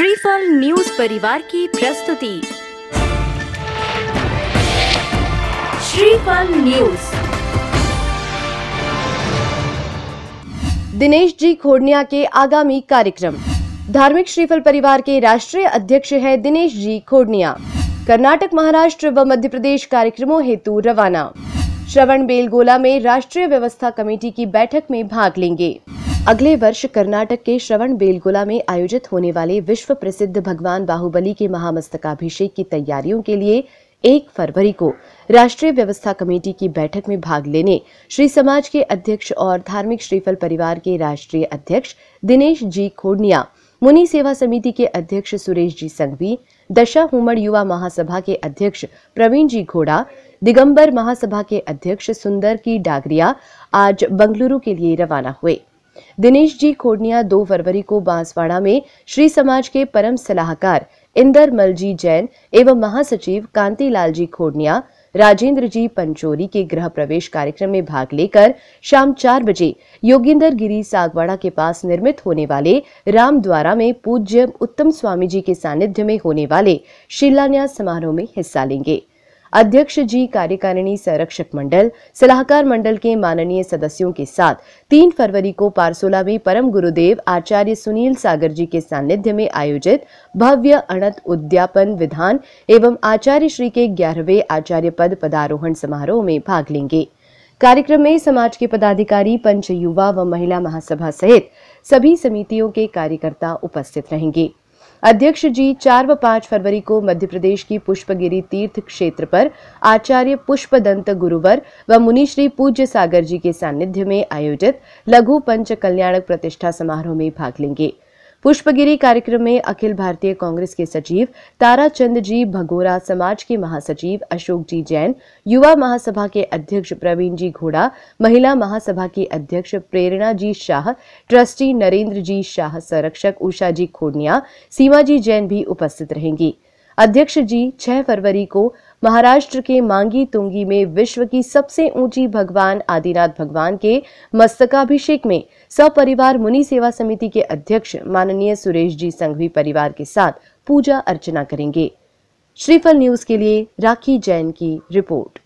श्रीफल न्यूज परिवार की प्रस्तुति श्रीफल न्यूज दिनेश जी खोडनिया के आगामी कार्यक्रम धार्मिक श्रीफल परिवार के राष्ट्रीय अध्यक्ष हैं दिनेश जी खोडनिया कर्नाटक महाराष्ट्र व मध्य प्रदेश कार्यक्रमों हेतु रवाना श्रवण बेलगोला में राष्ट्रीय व्यवस्था कमेटी की बैठक में भाग लेंगे अगले वर्ष कर्नाटक के श्रवण बेलगोला में आयोजित होने वाले विश्व प्रसिद्ध भगवान बाहुबली के महामस्तकाभिषेक की तैयारियों के लिए एक फरवरी को राष्ट्रीय व्यवस्था कमेटी की बैठक में भाग लेने श्री समाज के अध्यक्ष और धार्मिक श्रीफल परिवार के राष्ट्रीय अध्यक्ष दिनेश जी खोडनिया मुनि सेवा समिति के अध्यक्ष सुरेश जी संघवी दशा हुमड़ युवा महासभा के अध्यक्ष प्रवीण जी घोड़ा दिगंबर महासभा के अध्यक्ष सुंदर की डागरिया आज बंगलुरु के लिए रवाना हुए दिनेश जी खोडनिया 2 फरवरी को बांसवाड़ा में श्री समाज के परम सलाहकार इंदर मलजी जैन एवं महासचिव कांतिलाल जी खोडनिया राजेंद्र जी पंचोरी के गृह प्रवेश कार्यक्रम में भाग लेकर शाम चार बजे योगिंदर गिरी सागवाड़ा के पास निर्मित होने वाले राम द्वारा में पूज्य उत्तम स्वामी जी के सानिध्य में होने वाले शिलान्यास समारोह में हिस्सा लेंगे अध्यक्ष जी कार्यकारिणी संरक्षक मंडल सलाहकार मंडल के माननीय सदस्यों के साथ तीन फरवरी को पारसोला में परम गुरुदेव आचार्य सुनील सागर जी के सानिध्य में आयोजित भव्य अणत उद्यापन विधान एवं आचार्य श्री के ग्यारहवें आचार्य पद पदारोहण समारोह में भाग लेंगे कार्यक्रम में समाज के पदाधिकारी पंच युवा व महिला महासभा सहित सभी समितियों के कार्यकर्ता उपस्थित रहेंगे अध्यक्ष जी चार व पांच फरवरी को मध्य प्रदेश की पुष्पगिरी तीर्थ क्षेत्र पर आचार्य पुष्पदंत गुरुवर व मुनिश्री पूज्य सागर जी के सानिध्य में आयोजित लघु पंच कल्याणक प्रतिष्ठा समारोह में भाग लेंगे पुष्पगिरी कार्यक्रम में अखिल भारतीय कांग्रेस के सचिव ताराचंद जी भगोरा समाज के महासचिव अशोक जी जैन युवा महासभा के अध्यक्ष प्रवीण जी घोड़ा महिला महासभा की अध्यक्ष प्रेरणा जी शाह ट्रस्टी नरेंद्र जी शाह संरक्षक उषा जी खोडनिया सीमा जी जैन भी उपस्थित रहेंगी अध्यक्ष जी छह फरवरी को महाराष्ट्र के मांगी तुंगी में विश्व की सबसे ऊंची भगवान आदिनाथ भगवान के मस्तकाभिषेक में सपरिवार मुनि सेवा समिति के अध्यक्ष माननीय सुरेश जी संघवी परिवार के साथ पूजा अर्चना करेंगे श्रीफल न्यूज के लिए राखी जैन की रिपोर्ट